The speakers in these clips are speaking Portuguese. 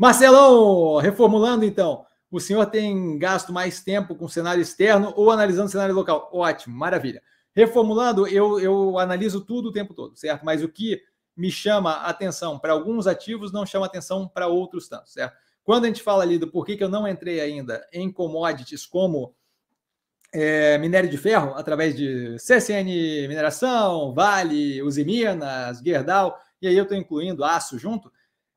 Marcelão, reformulando então, o senhor tem gasto mais tempo com cenário externo ou analisando cenário local? Ótimo, maravilha. Reformulando, eu, eu analiso tudo o tempo todo, certo? Mas o que me chama atenção para alguns ativos não chama atenção para outros tantos, certo? Quando a gente fala ali do porquê que eu não entrei ainda em commodities como é, minério de ferro, através de CSN Mineração, Vale, Usiminas, Gerdau, e aí eu estou incluindo aço junto,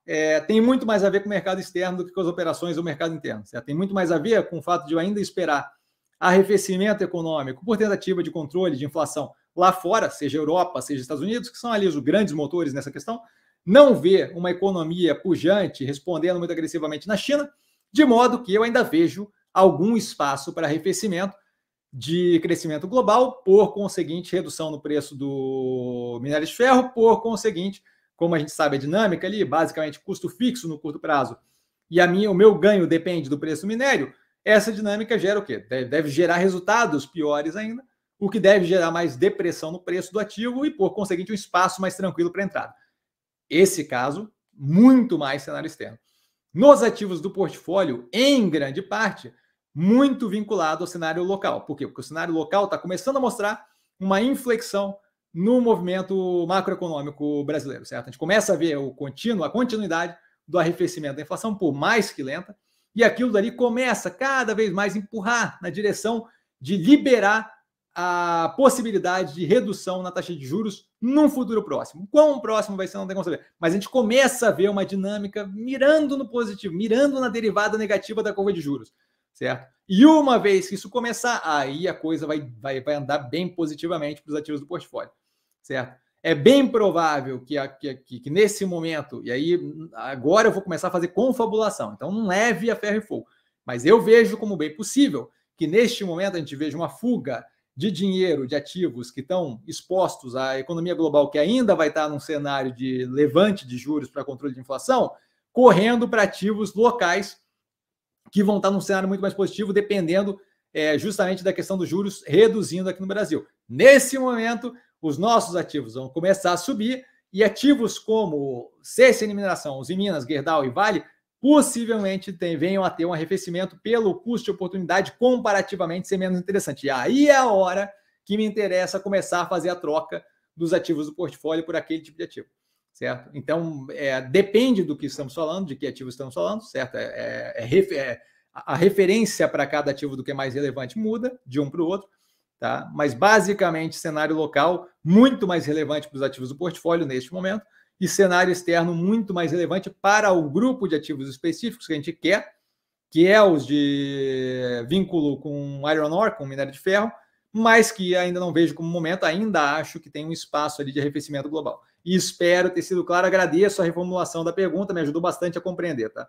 é, tem muito mais a ver com o mercado externo do que com as operações do mercado interno. Certo? Tem muito mais a ver com o fato de eu ainda esperar arrefecimento econômico por tentativa de controle de inflação lá fora, seja Europa, seja Estados Unidos, que são ali os grandes motores nessa questão, não ver uma economia pujante respondendo muito agressivamente na China, de modo que eu ainda vejo algum espaço para arrefecimento de crescimento global, por conseguinte, redução no preço do minério de ferro, por conseguinte, como a gente sabe a dinâmica ali, basicamente custo fixo no curto prazo, e a minha, o meu ganho depende do preço do minério, essa dinâmica gera o quê? Deve, deve gerar resultados piores ainda, o que deve gerar mais depressão no preço do ativo e, por conseguinte, um espaço mais tranquilo para entrada. Esse caso, muito mais cenário externo. Nos ativos do portfólio, em grande parte, muito vinculado ao cenário local. Por quê? Porque o cenário local está começando a mostrar uma inflexão no movimento macroeconômico brasileiro, certo? A gente começa a ver o contínuo, a continuidade do arrefecimento da inflação, por mais que lenta, e aquilo dali começa cada vez mais empurrar na direção de liberar a possibilidade de redução na taxa de juros num futuro próximo. Quão próximo vai ser, não tem como saber. Mas a gente começa a ver uma dinâmica mirando no positivo, mirando na derivada negativa da curva de juros, certo? E uma vez que isso começar, aí a coisa vai, vai, vai andar bem positivamente para os ativos do portfólio certo? É bem provável que, que, que, que nesse momento, e aí agora eu vou começar a fazer confabulação, então não leve a ferro e fogo, mas eu vejo como bem possível que neste momento a gente veja uma fuga de dinheiro, de ativos que estão expostos à economia global, que ainda vai estar num cenário de levante de juros para controle de inflação, correndo para ativos locais que vão estar num cenário muito mais positivo, dependendo é, justamente da questão dos juros reduzindo aqui no Brasil. Nesse momento, os nossos ativos vão começar a subir e ativos como Cessa Mineração, os Minas, Gerdau e Vale possivelmente tem, venham a ter um arrefecimento pelo custo de oportunidade comparativamente ser menos interessante. E aí é a hora que me interessa começar a fazer a troca dos ativos do portfólio por aquele tipo de ativo, certo? Então, é, depende do que estamos falando, de que ativo estamos falando, certo? É, é, é, é a referência para cada ativo do que é mais relevante muda de um para o outro, Tá? Mas basicamente cenário local muito mais relevante para os ativos do portfólio neste momento e cenário externo muito mais relevante para o grupo de ativos específicos que a gente quer, que é os de vínculo com iron ore, com minério de ferro, mas que ainda não vejo como momento, ainda acho que tem um espaço ali de arrefecimento global. E espero ter sido claro, agradeço a reformulação da pergunta, me ajudou bastante a compreender, tá?